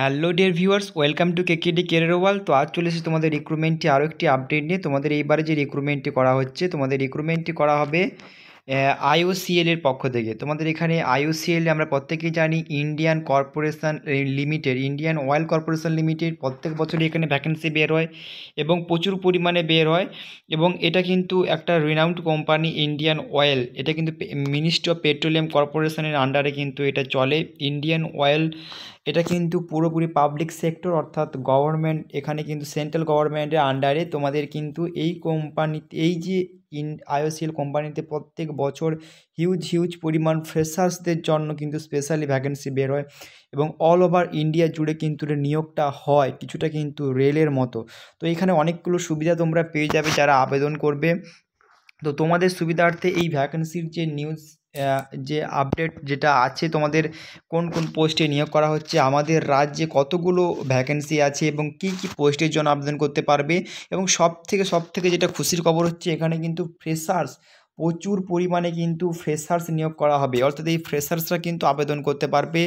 hello dear viewers welcome to KKD কেরোয়াল তো আজ চলে এসেছি তোমাদের রিক্রুটমেন্টটি আরও একটি আপডেট নিয়ে তোমাদের এইবারে যে রিক্রুটমেন্টটি করা হচ্ছে তোমাদের রিক্রুটমেন্টটি করা হবে আইওসিএলের পক্ষ থেকে তোমাদের এখানে আইওসিএল আমরা প্রত্যেকেই জানি Indian corporation limited Indian oil corporation limited প্রত্যেক বছরই এখানে ভ্যাকেন্সি বের হয় এবং প্রচুর পরিমাণে বের হয় এবং এটা কিন্তু একটা রিনাউন্ড কোম্পানি ইন্ডিয়ান অয়েল এটা কিন্তু মিনিস্ট্রি অফ পেট্রোলিয়াম কর্পোরেশনের আন্ডারে কিন্তু এটা চলে ইন্ডিয়ান অয়েল এটা কিন্তু পুরোপুরি পাবলিক সেক্টর অর্থাৎ গভর্নমেন্ট এখানে কিন্তু সেন্ট্রাল গভর্নমেন্টের আন্ডারে তোমাদের কিন্তু এই কোম্পানি এই যে ইন আইওসিএল কোম্পানিতে প্রত্যেক বছর হিউজ হিউজ পরিমাণ ফ্রেশার্সদের জন্য কিন্তু স্পেশালি ভ্যাকেন্সি বের হয় এবং অল ওভার ইন্ডিয়া জুড়ে কিন্তু নিয়োগটা হয় কিছুটা কিন্তু রেলের মতো তো এখানে অনেকগুলো সুবিধা তোমরা পেয়ে যাবে যারা আবেদন করবে তো তোমাদের সুবিধার্থে এই ভ্যাকেন্সির যে নিউজ যে আপডেট যেটা আছে তোমাদের কোন কোন পোস্টে নিয়োগ করা হচ্ছে আমাদের রাজ্যে কতগুলো ভ্যাকেন্সি আছে এবং কি কি পোস্টের জন্য আবেদন করতে পারবে এবং সব থেকে সব থেকে যেটা খুশির খবর হচ্ছে এখানে কিন্তু ফ্রেশার্স প্রচুর পরিমাণে কিন্তু ফ্রেশার্স নিয়োগ করা হবে অর্থাৎ এই ফ্রেশার্সরা কিন্তু আবেদন করতে পারবে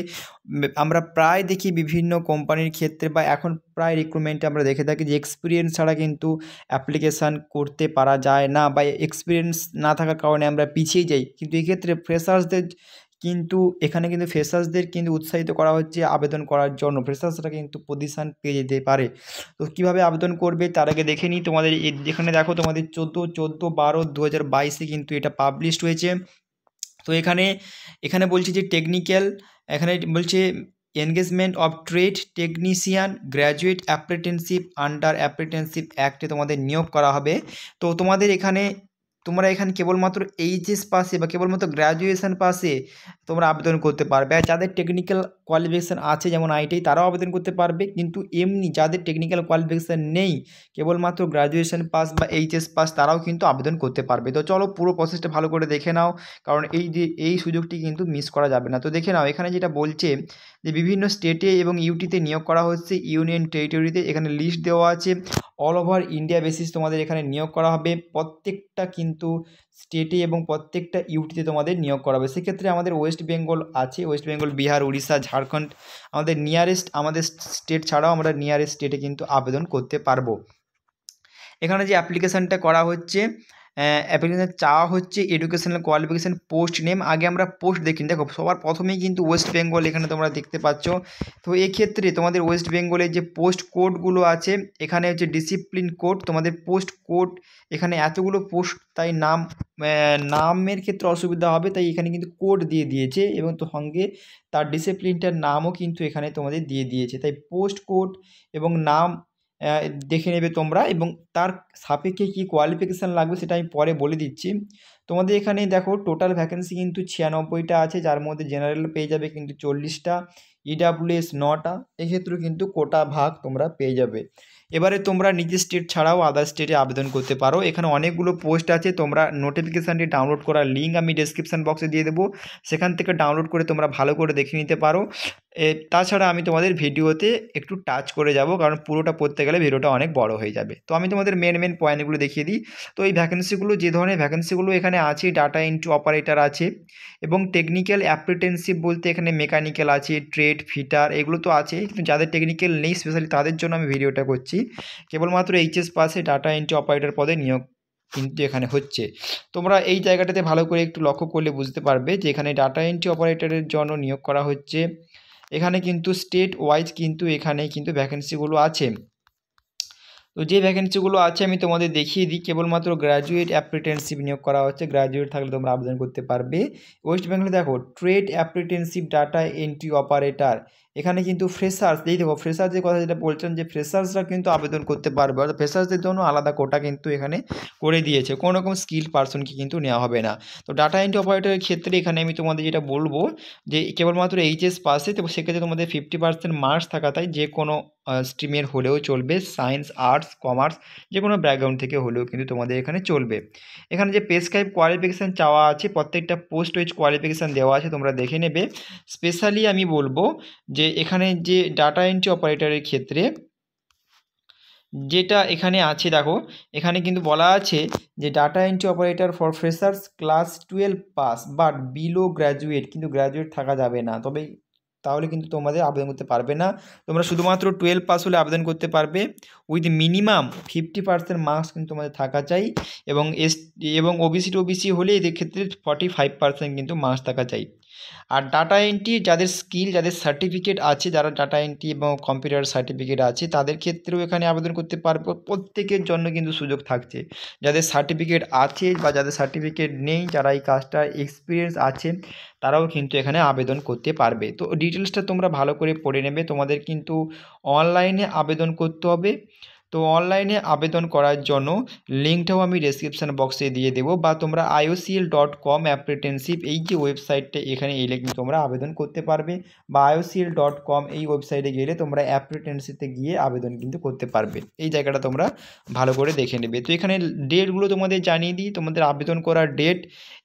আমরা প্রায় দেখি বিভিন্ন কোম্পানির ক্ষেত্রে বা এখন প্রায় রিক্রুটমেন্টে আমরা দেখে থাকি যে এক্সপিরিয়েন্স ছাড়া কিন্তু অ্যাপ্লিকেশান করতে পারা যায় না বা এক্সপিরিয়েন্স না থাকার কারণে আমরা পিছিয়ে যাই কিন্তু এক্ষেত্রে ফ্রেশার্সদের কিন্তু এখানে কিন্তু ফ্রেশার্সদের কিন্তু উৎসাহিত করা হচ্ছে আবেদন করার জন্য ফ্রেশার্সরা কিন্তু পজিশান পেয়ে যেতে পারে তো কীভাবে আবেদন করবে তার আগে দেখে নিই তোমাদের এখানে দেখো তোমাদের চোদ্দো চোদ্দো বারো দু হাজার বাইশে কিন্তু এটা পাবলিশড হয়েছে তো এখানে এখানে বলছে যে টেকনিক্যাল এখানে বলছে engagement of trade technician graduate apprenticeship under apprenticeship অ্যাক্টে তোমাদের নিয়োগ করা হবে তো তোমাদের এখানে তোমরা এখানে কেবলমাত্র এইচএস পাসে বা কেবলমাত্র গ্র্যাজুয়েশান পাসে তোমরা আবেদন করতে পারবে আর যাদের টেকনিক্যাল কোয়ালিফিকেশান আছে যেমন আইটিআই তারাও আবেদন করতে পারবে কিন্তু এমনি যাদের টেকনিক্যাল কোয়ালিফিকেশান নেই কেবলমাত্র গ্র্যাজুয়েশান পাস বা এইচএস পাস তারাও কিন্তু আবেদন করতে পারবে তো চলো পুরো প্রসেসটা ভালো করে দেখে নাও কারণ এই যে এই সুযোগটি কিন্তু মিস করা যাবে না তো দেখে নাও এখানে যেটা বলছে যে বিভিন্ন স্টেটে এবং ইউটিতে নিয়োগ করা হচ্ছে ইউনিয়ন টেরিটরিতে এখানে লিস্ট দেওয়া আছে অল ওভার ইন্ডিয়া বেসিস তোমাদের এখানে নিয়োগ করা হবে প্রত্যেকটা কিন্তু স্টেটে এবং প্রত্যেকটা ইউটিতে তোমাদের নিয়োগ করা হবে সেক্ষেত্রে আমাদের ওয়েস্ট বেঙ্গল আছে ওয়েস্ট বেঙ্গল বিহার উড়িষ্যা ঝাড়খণ্ড আমাদের নিয়ারেস্ট আমাদের স্টেট ছাড়াও আমরা নিয়ারেস্ট স্টেটে কিন্তু আবেদন করতে পারবো এখানে যে অ্যাপ্লিকেশানটা করা হচ্ছে অ্যাপ্লিকেশন চাওয়া হচ্ছে এডুকেশনাল কোয়ালিফিকেশান পোস্ট নেম আগে আমরা পোস্ট দেখিনি দেখো সবার প্রথমেই কিন্তু ওয়েস্ট বেঙ্গল এখানে তোমরা দেখতে পাচ্ছ তো এক্ষেত্রে তোমাদের ওয়েস্ট বেঙ্গলের যে পোস্ট কোডগুলো আছে এখানে হচ্ছে ডিসিপ্লিন কোড তোমাদের পোস্ট কোড এখানে এতগুলো পোস্ট তাই নাম নামের ক্ষেত্রে অসুবিধা হবে তাই এখানে কিন্তু কোড দিয়ে দিয়েছে এবং তো সঙ্গে তার ডিসিপ্লিনটার নামও কিন্তু এখানে তোমাদের দিয়ে দিয়েছে তাই পোস্ট কোড এবং নাম দেখে নেবে তোমরা এবং তার সাপেক্ষে কি কোয়ালিফিকেশান লাগবে সেটা আমি পরে বলে দিচ্ছি তোমাদের এখানে দেখো টোটাল ভ্যাকেন্সি কিন্তু ছিয়ানব্বইটা আছে যার মধ্যে জেনারেল পেয়ে যাবে কিন্তু চল্লিশটা ইডাব্লিউএস নটা এক্ষেত্রেও কিন্তু কোটা ভাগ তোমরা পেয়ে যাবে এবারে তোমরা নিজের স্টেট ছাড়াও আদার স্টেটে আবেদন করতে পারো এখানে অনেকগুলো পোস্ট আছে তোমরা নোটিফিকেশানটি ডাউনলোড করার লিঙ্ক আমি ডিসক্রিপশান বক্সে দিয়ে দেবো সেখান থেকে ডাউনলোড করে তোমরা ভালো করে দেখে নিতে পারো তাছাড়া আমি তোমাদের ভিডিওতে একটু টাচ করে যাব কারণ পুরোটা পড়তে গেলে ভিডিওটা অনেক বড় হয়ে যাবে তো আমি তোমাদের মেন মেন পয়েন্টগুলো দেখিয়ে দিই তো এই ভ্যাকেন্সিগুলো যে ধরনের ভ্যাকেন্সিগুলো এখানে আছে ডাটা ইন্টু অপারেটার আছে এবং টেকনিক্যাল অ্যাপ্রিটেন্সিপ বলতে এখানে মেকানিক্যাল আছে ট্রেড ফিটার এগুলো তো আছে কিন্তু যাদের টেকনিক্যাল নেই স্পেশালি তাদের জন্য আমি ভিডিওটা করছি প্রার্থী কেবলমাত্র এইচএস পাসে ডাটা এন্ট্রি অপারেটর পদে নিয়োগ কিন্তু এখানে হচ্ছে তোমরা এই জায়গাটাতে ভালো করে একটু লক্ষ্য করলে বুঝতে পারবে যে এখানে ডাটা এন্ট্রি অপারেটরের জন্য নিয়োগ করা হচ্ছে এখানে কিন্তু স্টেট ওয়াইজ কিন্তু এখানে কিন্তু ভ্যাকেন্সিগুলো আছে তো যে ভ্যাকেন্সিগুলো আছে আমি তোমাদের দেখিয়ে দিই কেবলমাত্র গ্র্যাজুয়েট অ্যাপ্রিটেন্সিপ নিয়োগ করা হচ্ছে গ্র্যাজুয়েট থাকলে তোমরা আবেদন করতে পারবে ওয়েস্ট বেঙ্গলে দেখো trade apprenticeship data entry operator এখানে কিন্তু ফ্রেশার্স এই দেখো ফ্রেশার্সের কথা যেটা বলছেন যে ফ্রেশার্সরা কিন্তু আবেদন করতে পারবে অর্থাৎ ফ্রেশার্সদের জন্য আলাদা কোটা কিন্তু এখানে করে দিয়েছে কোনো রকম স্কিল পার্সনকে কিন্তু নেওয়া হবে না তো ডাটা এন্ট্রি অপারেটরের ক্ষেত্রে এখানে আমি তোমাদের যেটা বলবো যে কেবলমাত্র এইচএস পাসে তো সেক্ষেত্রে তোমাদের ফিফটি পার্সেন্ট মার্কস থাকা তাই যে কোনো স্ট্রিমের হলেও চলবে সায়েন্স আর্টস কমার্স যে কোনো ব্যাকগ্রাউন্ড থেকে হলেও কিন্তু তোমাদের এখানে চলবে এখানে যে পেসক্রাইব কোয়ালিফিকেশান চাওয়া আছে প্রত্যেকটা পোস্ট ওয়েজ কোয়ালিফিকেশান দেওয়া আছে তোমরা দেখে নেবে স্পেশালি আমি বলবো যে এখানে যে ডাটা এন্ট্রি অপারেটরের ক্ষেত্রে যেটা এখানে আছে দেখো এখানে কিন্তু বলা আছে যে data entry operator for freshers class twelve pass but below graduate কিন্তু গ্র্যাজুয়েট থাকা যাবে না তবে তাহলে কিন্তু তোমাদের আবেদন করতে পারবে না তোমরা শুধুমাত্র টুয়েলভ পাস হলে আবেদন করতে পারবে with minimum fifty percent marks কিন্তু তোমাদের থাকা চাই এবং এস এবং ওবিসি টু ওবিসি হলে এদের ক্ষেত্রে ফর্টি ফাইভ পার্সেন্ট কিন্তু মার্কস থাকা চাই আর ডাটা এন্ট্রি যাদের স্কিল যাদের সার্টিফিকেট আছে যারা ডাটা এন্ট্রি এবং কম্পিউটার সার্টিফিকেট আছে তাদের ক্ষেত্রেও এখানে আবেদন করতে পারবো প্রত্যেকের জন্য কিন্তু সুযোগ থাকছে যাদের সার্টিফিকেট আছে বা যাদের সার্টিফিকেট নেই যারা এই কাজটা এক্সপিরিয়েন্স আছে তারাও কিন্তু এখানে আবেদন করতে পারবে তো ডিটেলসটা তোমরা ভালো করে পড়ে নেবে তোমাদের কিন্তু অনলাইনে আবেদন করতে হবে তো অনলাইনে আবেদন করার জন্য লিঙ্কটাও আমি ডিসক্রিপশান বক্সে দিয়ে দেবো বা তোমরা আইওসিএল ডট কম এই যে ওয়েবসাইটটা এখানে এলে তোমরা আবেদন করতে পারবে বা আইওসিএল ডট কম এই ওয়েবসাইটে গেলে তোমরা অ্যাপ্রিটেন্সিতে গিয়ে আবেদন কিন্তু করতে পারবে এই জায়গাটা তোমরা ভালো করে দেখে নেবে তো এখানে ডেটগুলো তোমাদের জানিয়ে দিই তোমাদের আবেদন করার ডেট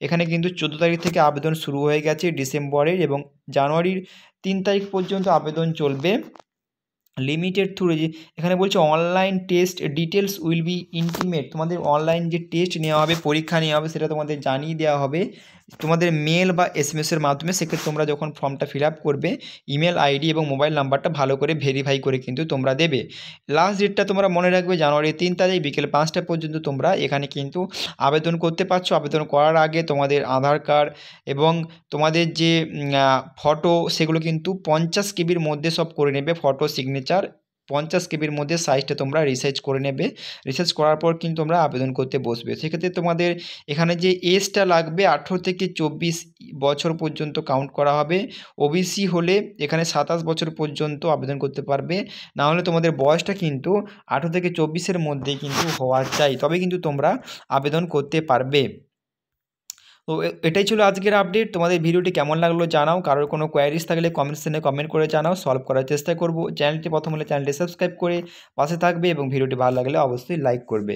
এখানে কিন্তু চোদ্দো তারিখ থেকে আবেদন শুরু হয়ে গেছে ডিসেম্বরের এবং জানুয়ারির তিন তারিখ পর্যন্ত আবেদন চলবে লিমিটেড থ্রু এখানে বলছে online test details will be intimate তোমাদের অনলাইন যে টেস্ট নেওয়া হবে পরীক্ষা নেওয়া হবে সেটা তোমাদের জানিয়ে দেওয়া হবে তোমাদের মেল বা এম এসের মাধ্যমে সেক্ষেত্রে তোমরা যখন ফর্মটা ফিল আপ করবে ইমেল আইডি এবং মোবাইল নাম্বারটা ভালো করে ভেরিফাই করে কিন্তু তোমরা দেবে লাস্ট ডেটটা তোমরা মনে রাখবে জানুয়ারি তিন তারিখ বিকেল পাঁচটা পর্যন্ত তোমরা এখানে কিন্তু আবেদন করতে পারছো আবেদন করার আগে তোমাদের আধার কার্ড এবং তোমাদের যে ফটো সেগুলো কিন্তু পঞ্চাশ কেবির মধ্যে সব করে নেবে ফটো সিগনেচার পঞ্চাশ কেবির মধ্যে সাইজটা তোমরা রিসার্চ করে নেবে রিসার্চ করার পর কিন্তু তোমরা আবেদন করতে বসবে সেক্ষেত্রে তোমাদের এখানে যে এজটা লাগবে আঠেরো থেকে চব্বিশ বছর পর্যন্ত কাউন্ট করা হবে ওবিসি হলে এখানে সাতাশ বছর পর্যন্ত আবেদন করতে পারবে না হলে তোমাদের বয়সটা কিন্তু আঠেরো থেকে চব্বিশের মধ্যে কিন্তু হওয়া চাই তবে কিন্তু তোমরা আবেদন করতে পারবে তো এটাই ছিল আজকের আপডেট তোমাদের ভিডিওটি কেমন লাগলো জানাও কারোর কোনো কোয়ারিস থাকলে কমেন্ট সেকশনে কমেন্ট করে জানাও সলভ করার চেষ্টা করব চ্যানেলটি প্রথম হলে চ্যানেলটি সাবস্ক্রাইব করে পাশে থাকবে এবং ভিডিওটি ভালো লাগলে অবশ্যই লাইক করবে